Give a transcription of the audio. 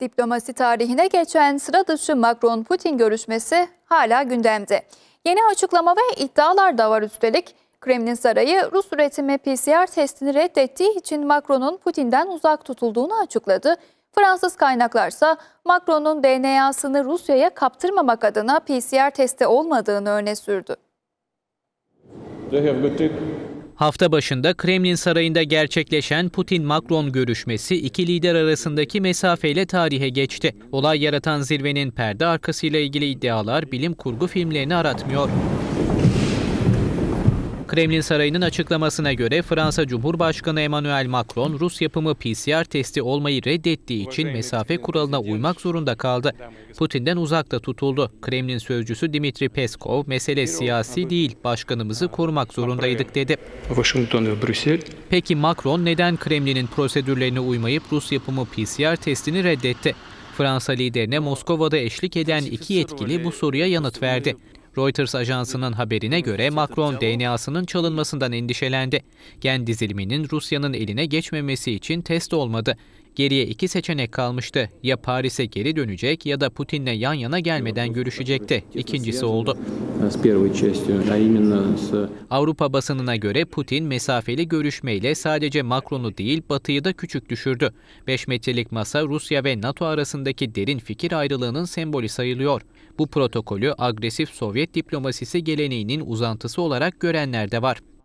Diplomasi tarihine geçen sıra dışı Macron-Putin görüşmesi hala gündemde. Yeni açıklama ve iddialar da var üstelik. Kremlin Sarayı Rus üretimi PCR testini reddettiği için Macron'un Putin'den uzak tutulduğunu açıkladı. Fransız kaynaklarsa Macron'un DNA'sını Rusya'ya kaptırmamak adına PCR testi olmadığını öne sürdü. Hafta başında Kremlin Sarayı'nda gerçekleşen Putin-Macron görüşmesi iki lider arasındaki mesafeyle tarihe geçti. Olay yaratan zirvenin perde arkasıyla ilgili iddialar bilim kurgu filmlerini aratmıyor. Kremlin Sarayı'nın açıklamasına göre Fransa Cumhurbaşkanı Emmanuel Macron, Rus yapımı PCR testi olmayı reddettiği için mesafe kuralına uymak zorunda kaldı. Putin'den uzakta tutuldu. Kremlin sözcüsü Dimitri Peskov, mesele siyasi değil, başkanımızı korumak zorundaydık dedi. Peki Macron neden Kremlin'in prosedürlerine uymayıp Rus yapımı PCR testini reddetti? Fransa liderine Moskova'da eşlik eden iki yetkili bu soruya yanıt verdi. Reuters ajansının haberine göre Macron DNA'sının çalınmasından endişelendi. Gen diziliminin Rusya'nın eline geçmemesi için test olmadı. Geriye iki seçenek kalmıştı. Ya Paris'e geri dönecek ya da Putin'le yan yana gelmeden görüşecekti. İkincisi oldu. Avrupa basınına göre Putin mesafeli görüşmeyle sadece Macron'u değil Batı'yı da küçük düşürdü. 5 metrelik masa Rusya ve NATO arasındaki derin fikir ayrılığının sembolü sayılıyor. Bu protokolü agresif Sovyet diplomasisi geleneğinin uzantısı olarak görenler de var.